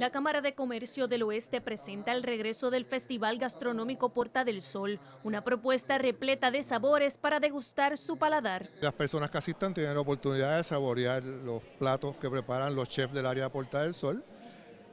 La Cámara de Comercio del Oeste presenta el regreso del Festival Gastronómico Porta del Sol, una propuesta repleta de sabores para degustar su paladar. Las personas que asistan tienen la oportunidad de saborear los platos que preparan los chefs del área de Puerta del Sol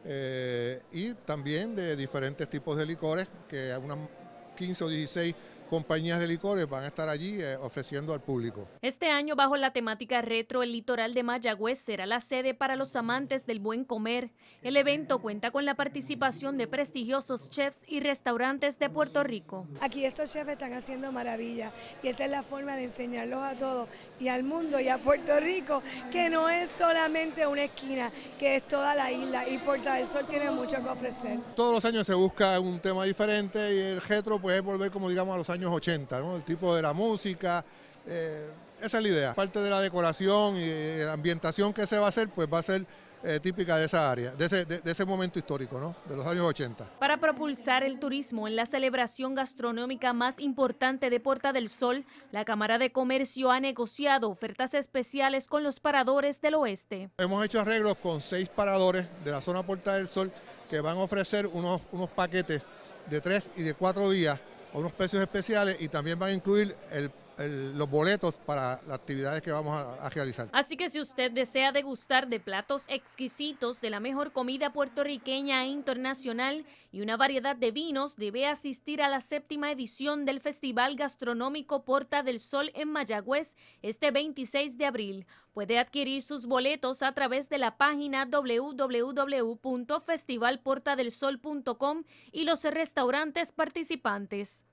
eh, y también de diferentes tipos de licores, que unas 15 o 16 compañías de licores van a estar allí eh, ofreciendo al público. Este año, bajo la temática retro, el litoral de Mayagüez será la sede para los amantes del buen comer. El evento cuenta con la participación de prestigiosos chefs y restaurantes de Puerto Rico. Aquí estos chefs están haciendo maravillas y esta es la forma de enseñarlos a todos y al mundo y a Puerto Rico, que no es solamente una esquina, que es toda la isla y Puerto del Sol tiene mucho que ofrecer. Todos los años se busca un tema diferente y el retro pues es volver como digamos a los años 80, ¿no? El tipo de la música. Eh, esa es la idea. Parte de la decoración y eh, la ambientación que se va a hacer, pues va a ser eh, típica de esa área, de ese, momento histórico, ¿no? De los años 80. Para propulsar el turismo en la celebración gastronómica más importante de Puerta del Sol, la Cámara de Comercio ha negociado ofertas especiales con los paradores del oeste. Hemos hecho arreglos con seis paradores de la zona Puerta del Sol que van a ofrecer unos paquetes de tres y de cuatro días a unos precios especiales y también van a incluir el los boletos para las actividades que vamos a, realizar. Así que si usted desea degustar de platos exquisitos de la mejor comida puertorriqueña e internacional y una variedad de vinos, debe asistir a la séptima edición del Festival Gastronómico Porta del Sol en Mayagüez este 26 de abril. Puede adquirir sus boletos a través de la página www.festivalportadelsol.com y los restaurantes participantes.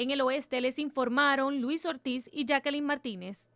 En el oeste les informaron Luis Ortiz y Jacqueline Martínez.